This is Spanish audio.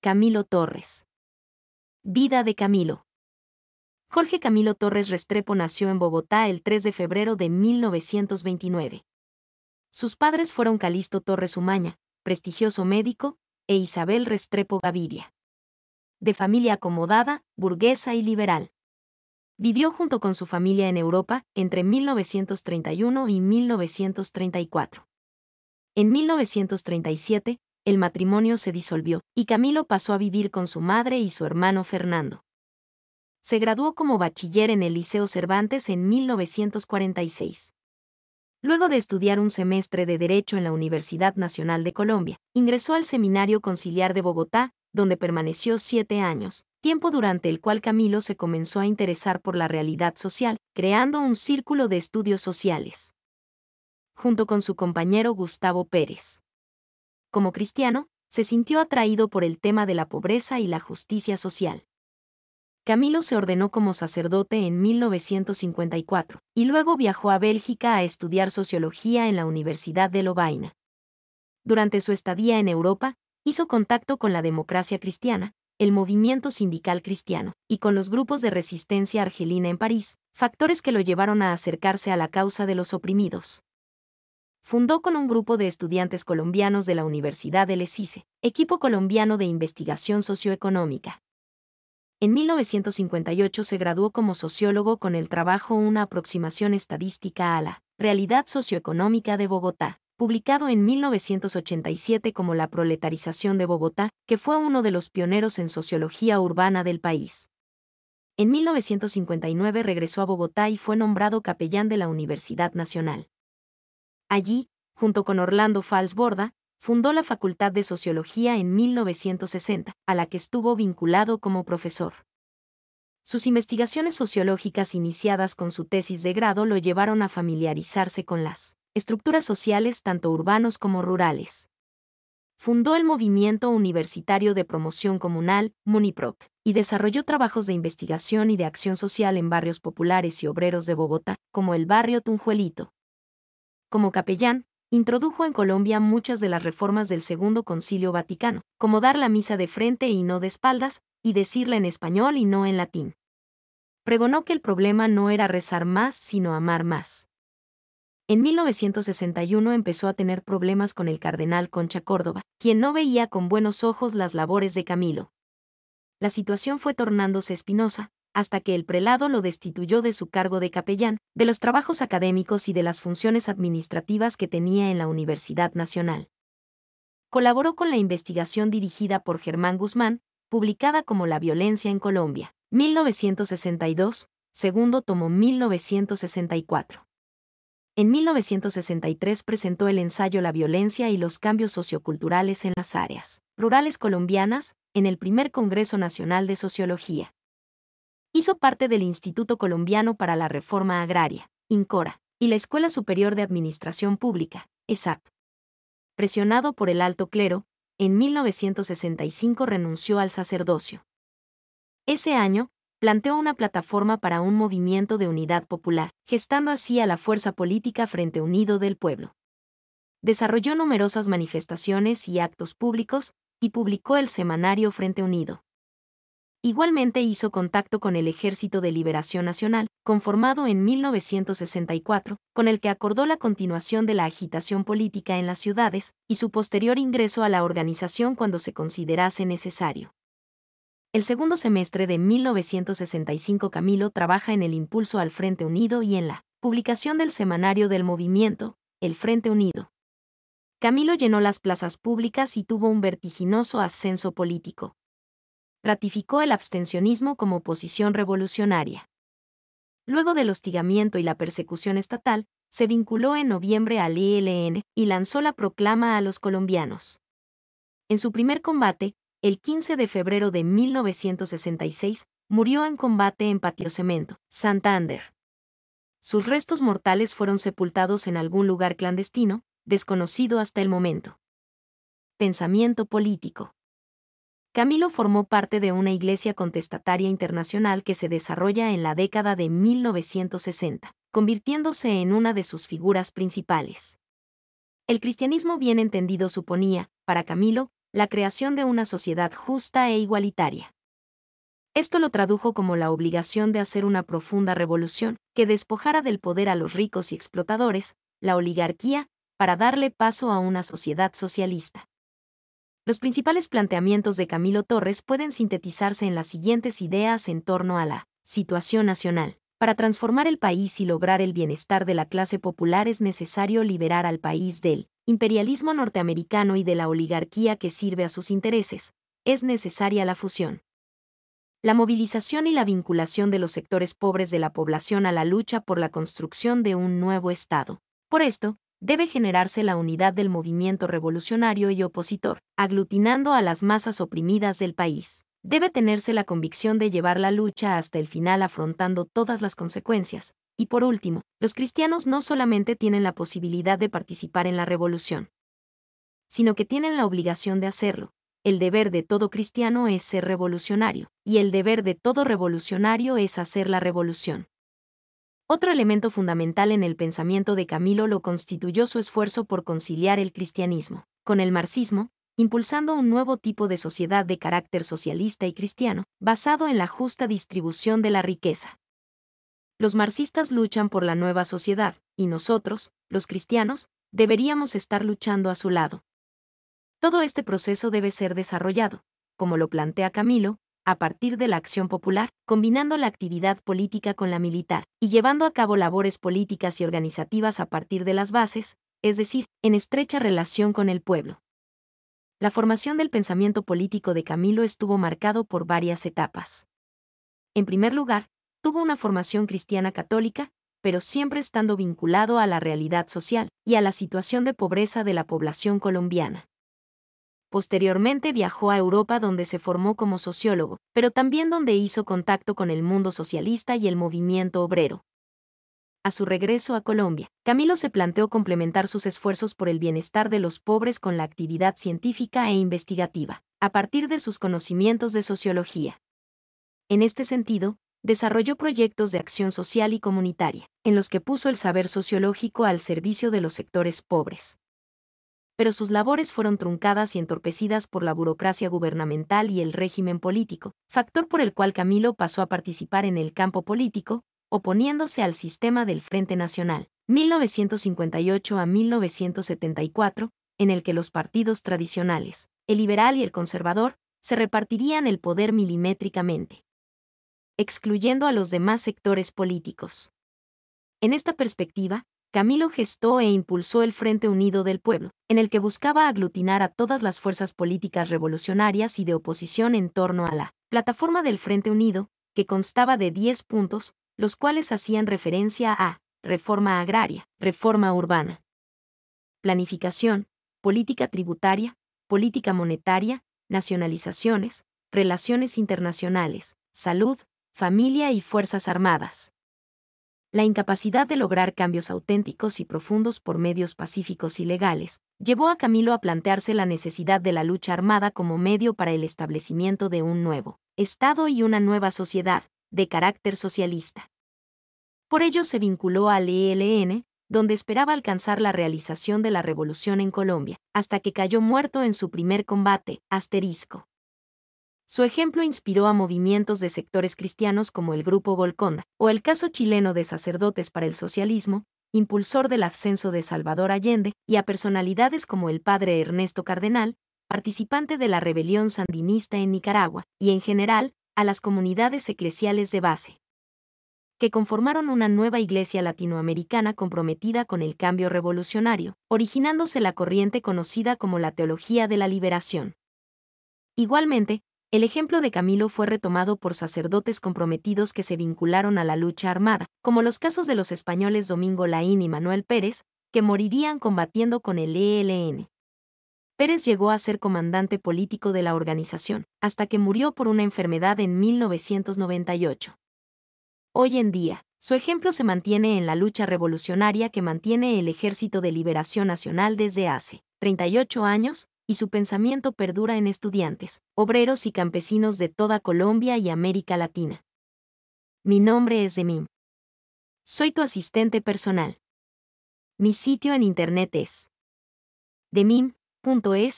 Camilo Torres. Vida de Camilo. Jorge Camilo Torres Restrepo nació en Bogotá el 3 de febrero de 1929. Sus padres fueron Calisto Torres Umaña, prestigioso médico, e Isabel Restrepo Gaviria. De familia acomodada, burguesa y liberal. Vivió junto con su familia en Europa entre 1931 y 1934. En 1937, el matrimonio se disolvió, y Camilo pasó a vivir con su madre y su hermano Fernando. Se graduó como bachiller en el Liceo Cervantes en 1946. Luego de estudiar un semestre de Derecho en la Universidad Nacional de Colombia, ingresó al Seminario Conciliar de Bogotá, donde permaneció siete años, tiempo durante el cual Camilo se comenzó a interesar por la realidad social, creando un círculo de estudios sociales. Junto con su compañero Gustavo Pérez como cristiano, se sintió atraído por el tema de la pobreza y la justicia social. Camilo se ordenó como sacerdote en 1954 y luego viajó a Bélgica a estudiar sociología en la Universidad de Lovaina. Durante su estadía en Europa, hizo contacto con la democracia cristiana, el movimiento sindical cristiano y con los grupos de resistencia argelina en París, factores que lo llevaron a acercarse a la causa de los oprimidos fundó con un grupo de estudiantes colombianos de la Universidad de Lecice, equipo colombiano de investigación socioeconómica. En 1958 se graduó como sociólogo con el trabajo Una aproximación estadística a la realidad socioeconómica de Bogotá, publicado en 1987 como La proletarización de Bogotá, que fue uno de los pioneros en sociología urbana del país. En 1959 regresó a Bogotá y fue nombrado capellán de la Universidad Nacional. Allí, junto con Orlando Falsborda, fundó la Facultad de Sociología en 1960, a la que estuvo vinculado como profesor. Sus investigaciones sociológicas iniciadas con su tesis de grado lo llevaron a familiarizarse con las estructuras sociales tanto urbanos como rurales. Fundó el Movimiento Universitario de Promoción Comunal, MUNIPROC, y desarrolló trabajos de investigación y de acción social en barrios populares y obreros de Bogotá, como el barrio Tunjuelito. Como capellán, introdujo en Colombia muchas de las reformas del Segundo Concilio Vaticano, como dar la misa de frente y no de espaldas, y decirla en español y no en latín. Pregonó que el problema no era rezar más, sino amar más. En 1961 empezó a tener problemas con el cardenal Concha Córdoba, quien no veía con buenos ojos las labores de Camilo. La situación fue tornándose espinosa, hasta que el prelado lo destituyó de su cargo de capellán, de los trabajos académicos y de las funciones administrativas que tenía en la Universidad Nacional. Colaboró con la investigación dirigida por Germán Guzmán, publicada como La violencia en Colombia, 1962, segundo tomo 1964. En 1963 presentó el ensayo La violencia y los cambios socioculturales en las áreas rurales colombianas, en el primer Congreso Nacional de Sociología. Hizo parte del Instituto Colombiano para la Reforma Agraria, INCORA, y la Escuela Superior de Administración Pública, ESAP. Presionado por el alto clero, en 1965 renunció al sacerdocio. Ese año, planteó una plataforma para un movimiento de unidad popular, gestando así a la fuerza política Frente Unido del Pueblo. Desarrolló numerosas manifestaciones y actos públicos, y publicó el semanario Frente Unido. Igualmente hizo contacto con el Ejército de Liberación Nacional, conformado en 1964, con el que acordó la continuación de la agitación política en las ciudades y su posterior ingreso a la organización cuando se considerase necesario. El segundo semestre de 1965 Camilo trabaja en el impulso al Frente Unido y en la publicación del semanario del movimiento, El Frente Unido. Camilo llenó las plazas públicas y tuvo un vertiginoso ascenso político ratificó el abstencionismo como posición revolucionaria. Luego del hostigamiento y la persecución estatal, se vinculó en noviembre al ILN e y lanzó la proclama a los colombianos. En su primer combate, el 15 de febrero de 1966, murió en combate en Patio Cemento, Santander. Sus restos mortales fueron sepultados en algún lugar clandestino, desconocido hasta el momento. Pensamiento político. Camilo formó parte de una iglesia contestataria internacional que se desarrolla en la década de 1960, convirtiéndose en una de sus figuras principales. El cristianismo bien entendido suponía, para Camilo, la creación de una sociedad justa e igualitaria. Esto lo tradujo como la obligación de hacer una profunda revolución, que despojara del poder a los ricos y explotadores, la oligarquía, para darle paso a una sociedad socialista. Los principales planteamientos de Camilo Torres pueden sintetizarse en las siguientes ideas en torno a la situación nacional. Para transformar el país y lograr el bienestar de la clase popular es necesario liberar al país del imperialismo norteamericano y de la oligarquía que sirve a sus intereses. Es necesaria la fusión. La movilización y la vinculación de los sectores pobres de la población a la lucha por la construcción de un nuevo Estado. Por esto, debe generarse la unidad del movimiento revolucionario y opositor, aglutinando a las masas oprimidas del país. Debe tenerse la convicción de llevar la lucha hasta el final afrontando todas las consecuencias. Y por último, los cristianos no solamente tienen la posibilidad de participar en la revolución, sino que tienen la obligación de hacerlo. El deber de todo cristiano es ser revolucionario, y el deber de todo revolucionario es hacer la revolución. Otro elemento fundamental en el pensamiento de Camilo lo constituyó su esfuerzo por conciliar el cristianismo con el marxismo, impulsando un nuevo tipo de sociedad de carácter socialista y cristiano, basado en la justa distribución de la riqueza. Los marxistas luchan por la nueva sociedad, y nosotros, los cristianos, deberíamos estar luchando a su lado. Todo este proceso debe ser desarrollado, como lo plantea Camilo, a partir de la acción popular, combinando la actividad política con la militar, y llevando a cabo labores políticas y organizativas a partir de las bases, es decir, en estrecha relación con el pueblo. La formación del pensamiento político de Camilo estuvo marcado por varias etapas. En primer lugar, tuvo una formación cristiana católica, pero siempre estando vinculado a la realidad social y a la situación de pobreza de la población colombiana. Posteriormente viajó a Europa donde se formó como sociólogo, pero también donde hizo contacto con el mundo socialista y el movimiento obrero. A su regreso a Colombia, Camilo se planteó complementar sus esfuerzos por el bienestar de los pobres con la actividad científica e investigativa, a partir de sus conocimientos de sociología. En este sentido, desarrolló proyectos de acción social y comunitaria, en los que puso el saber sociológico al servicio de los sectores pobres pero sus labores fueron truncadas y entorpecidas por la burocracia gubernamental y el régimen político, factor por el cual Camilo pasó a participar en el campo político, oponiéndose al sistema del Frente Nacional, 1958 a 1974, en el que los partidos tradicionales, el liberal y el conservador, se repartirían el poder milimétricamente, excluyendo a los demás sectores políticos. En esta perspectiva, Camilo gestó e impulsó el Frente Unido del Pueblo, en el que buscaba aglutinar a todas las fuerzas políticas revolucionarias y de oposición en torno a la plataforma del Frente Unido, que constaba de 10 puntos, los cuales hacían referencia a reforma agraria, reforma urbana, planificación, política tributaria, política monetaria, nacionalizaciones, relaciones internacionales, salud, familia y fuerzas armadas. La incapacidad de lograr cambios auténticos y profundos por medios pacíficos y legales llevó a Camilo a plantearse la necesidad de la lucha armada como medio para el establecimiento de un nuevo Estado y una nueva sociedad, de carácter socialista. Por ello se vinculó al ELN, donde esperaba alcanzar la realización de la revolución en Colombia, hasta que cayó muerto en su primer combate, asterisco. Su ejemplo inspiró a movimientos de sectores cristianos como el Grupo Golconda, o el caso chileno de sacerdotes para el socialismo, impulsor del ascenso de Salvador Allende, y a personalidades como el padre Ernesto Cardenal, participante de la rebelión sandinista en Nicaragua, y en general, a las comunidades eclesiales de base, que conformaron una nueva iglesia latinoamericana comprometida con el cambio revolucionario, originándose la corriente conocida como la Teología de la Liberación. Igualmente, el ejemplo de Camilo fue retomado por sacerdotes comprometidos que se vincularon a la lucha armada, como los casos de los españoles Domingo Laín y Manuel Pérez, que morirían combatiendo con el ELN. Pérez llegó a ser comandante político de la organización, hasta que murió por una enfermedad en 1998. Hoy en día, su ejemplo se mantiene en la lucha revolucionaria que mantiene el Ejército de Liberación Nacional desde hace 38 años, y su pensamiento perdura en estudiantes, obreros y campesinos de toda Colombia y América Latina. Mi nombre es Demim. Soy tu asistente personal. Mi sitio en internet es demim.es.tl.